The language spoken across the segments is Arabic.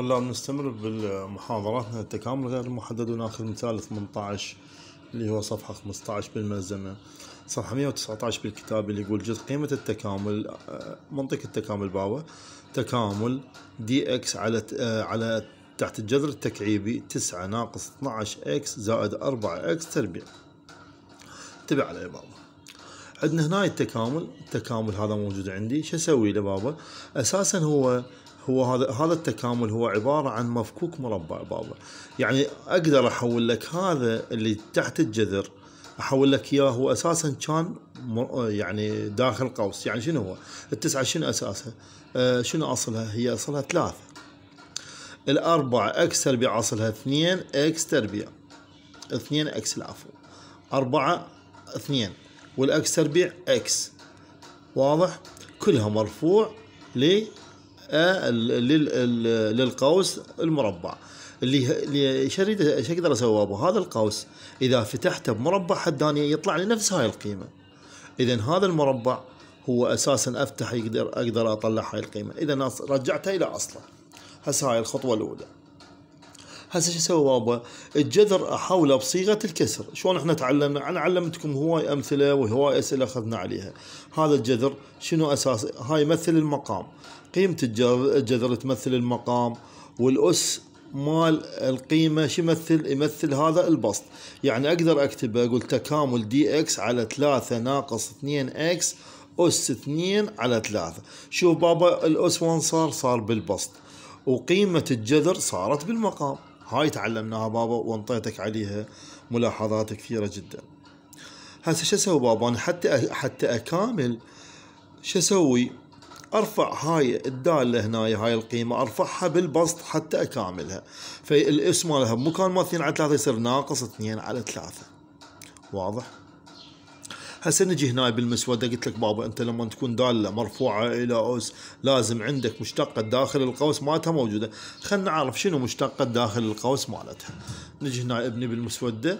طلاب نستمر بمحاضراتنا التكامل غير المحدد وناخذ مثال 18 اللي هو صفحة 15 بالملزمة صفحة 119 بالكتاب اللي يقول جد قيمة التكامل آه، منطق التكامل باوة تكامل دي اكس على آه، على تحت الجذر التكعيبي 9 ناقص 12 اكس زائد 4 اكس تربيع تبع العبارة عندنا هنا التكامل التكامل هذا موجود عندي شو اسوي له بابا اساسا هو هو هذا هذا التكامل هو عباره عن مفكوك مربع بابا يعني اقدر احول لك هذا اللي تحت الجذر احول لك اياه هو اساسا كان يعني داخل قوس يعني شنو هو التسعه شنو اساسها آه، شنو اصلها هي اصلها ثلاثه الاربعه اكس تربيع اصلها اثنين اكس تربيع اثنين اكس العفو اربعه اثنين والاكس تربيع اكس واضح كلها مرفوع ليه آه، للقوس المربع اللي شريت ايش اقدر اسوي هذا القوس اذا فتحته بمربع حداني يطلع لي نفس هاي القيمه اذا هذا المربع هو اساسا افتح يقدر اقدر اطلع هاي القيمه اذا رجعته الى اصله هسه هاي الخطوه الاولى هسه شو سوى بابا الجذر احوله بصيغه الكسر شلون احنا تعلمنا انا علمتكم هواي امثله وهواي اسئله اخذنا عليها هذا الجذر شنو اساس هاي يمثل المقام قيمه الجذر تمثل المقام والاس مال القيمة شو يمثل يمثل هذا البسط يعني أقدر أكتبه أقول تكامل دي إكس على 3 ناقص 2 إكس أس 2 على 3. شوف بابا الأس وين صار صار بالبسط وقيمة الجذر صارت بالمقام هاي تعلمناها بابا وانطيتك عليها ملاحظات كثيرة جدا هسه شو اسوي بابا انا حتى حتى اكامل شو اسوي؟ ارفع هاي الداله هنا هاي القيمه ارفعها بالبسط حتى اكاملها فالاسم مالها بمكان ما 2 على 3 يصير ناقص 2 على 3 واضح؟ هسه نجي هنا بالمسوده قلت لك بابا انت لما تكون داله مرفوعه الى اوس لازم عندك مشتقه داخل القوس مالتها موجوده خلينا نعرف شنو مشتقه داخل القوس مالتها نجي هنا ابني بالمسوده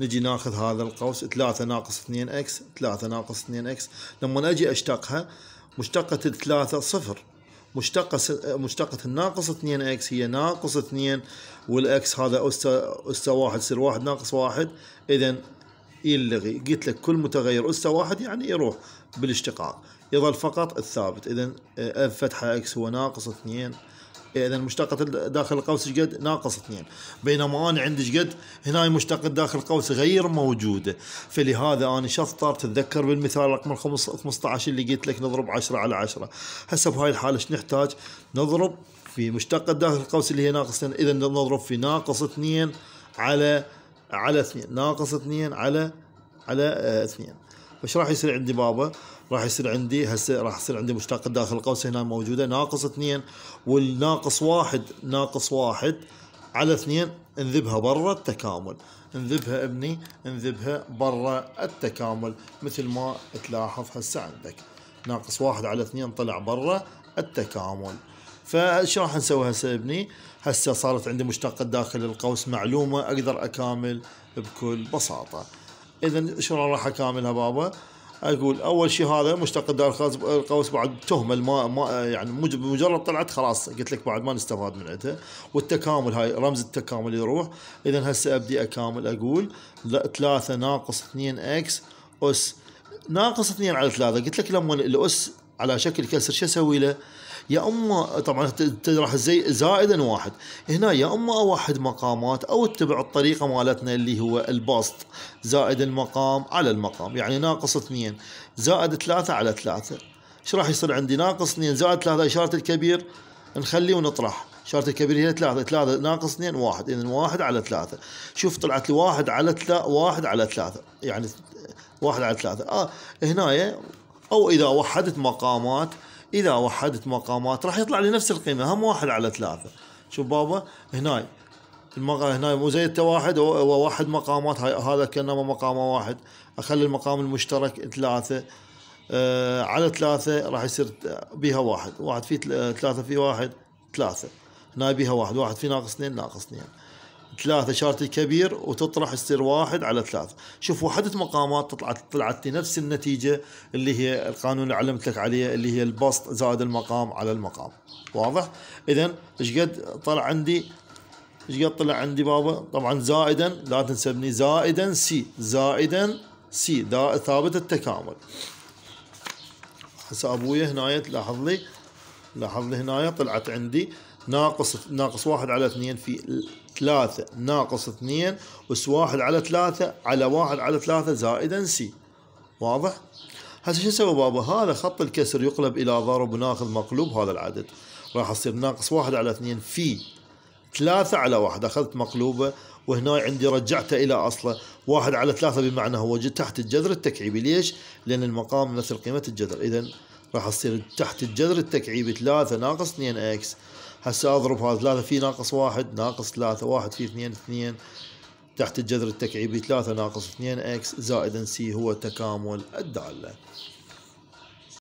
نجي ناخذ هذا القوس 3 ناقص 2 اكس 3 ناقص 2 اكس لما اجي اشتقها مشتقة 3 صفر مشتقة مشتقة الناقص 2 اكس هي ناقص 2 والاكس هذا أس أس 1 يصير 1 ناقص 1 إذا يلغي قلت لك كل متغير أسة واحد يعني يروح بالاشتقاق يظل فقط الثابت إذا اف آه، فتحة إكس هو ناقص اثنين اذا مشتقة داخل القوس ايش قد؟ ناقص اثنين، بينما انا عندي ايش قد؟ هنا مشتقة داخل القوس غير موجوده، فلهذا انا شطر تتذكر بالمثال رقم 15 اللي قلت لك نضرب 10 على 10 هسه بهاي الحاله ايش نحتاج؟ نضرب في مشتقة داخل القوس اللي هي ناقص اثنين، اذا نضرب في ناقص اثنين على على اثنين ناقص اثنين على على آه، اثنين فايش راح يصير عندي بابا؟ راح يصير عندي هسه راح يصير عندي مشتقة داخل القوس هنا موجودة ناقص اثنين والناقص واحد ناقص واحد على اثنين انذبها برا التكامل انذبها ابني انذبها برا التكامل مثل ما تلاحظ هسه عندك ناقص واحد على اثنين طلع برا التكامل راح نسوي هسه ابني؟ هسه صارت عندي مشتقة داخل القوس معلومة اقدر اكامل بكل بساطة. اذا شلون راح اكاملها بابا؟ اقول اول شيء هذا مشتق داخل القوس بعد تهمل ما, ما يعني مجرد طلعت خلاص قلت لك بعد ما نستفاد من عندها والتكامل هاي رمز التكامل يروح اذا هسه ابدي اكامل اقول 3 ناقص 2 اكس اس ناقص 2 على 3 قلت لك لما الاس على شكل كسر شو اسوي له؟ يا اما طبعا راح زي زائدا واحد هنا يا اما اوحد مقامات او اتبع الطريقه مالتنا اللي هو البسط زائد المقام على المقام يعني ناقص اثنين زائد ثلاثه على ثلاثه ايش راح يصير عندي ناقص اثنين زائد ثلاثه اشاره الكبير نخليه ونطرح شارة الكبير هي ثلاثة ثلاثة ناقص اثنين واحد إذا واحد على ثلاثة شوف طلعت لي واحد على ثلاثة واحد على ثلاثة يعني واحد على ثلاثة آه هنايا او اذا وحدت مقامات اذا وحدت مقامات راح يطلع لي نفس القيمه هم واحد على ثلاثه شوف بابا هناي المقام هنا مو زي التواحد وواحد مقامات مقامات هذا كانما مقام واحد اخلي المقام المشترك ثلاثه آه على ثلاثه راح يصير بها واحد واحد في ثلاثه في واحد ثلاثه هنا بها واحد واحد في ناقص اثنين ناقص اثنين ثلاثة شارتي كبير وتطرح يصير واحد على ثلاثة شوف وحدة مقامات طلعت طلعت لي نفس النتيجة اللي هي القانون اللي علمت لك عليه اللي هي البسط زائد المقام على المقام واضح إذا إيش قد طلع عندي إيش قد طلع عندي بابا طبعا زائدا لا تنسبني زائدا سي زائدا سي ثابت التكامل هسه أبويا هنا تلاحظ لي لاحظ لي هنا طلعت عندي ناقص ناقص واحد على اثنين في ثلاثة ناقص اثنين أس واحد على ثلاثة على واحد على ثلاثة زائدا سي واضح؟ هسه شو نسوي بابا؟ هذا خط الكسر يقلب إلى ضرب وناخذ مقلوب هذا العدد راح أصير ناقص واحد على اثنين في ثلاثة على واحد أخذت مقلوبة وهنا عندي رجعته إلى أصله واحد على ثلاثة بمعنى هو تحت الجذر التكعيبي ليش؟ لأن المقام مثل قيمة الجذر إذا راح تصير تحت الجذر التكعيبي ثلاثة ناقص اثنين اكس هسه اضرب هذا ثلاثة في ناقص واحد ناقص ثلاثة واحد في اثنين اثنين تحت الجذر التكعيبي ثلاثة ناقص اثنين اكس زائد سي هو تكامل الدالة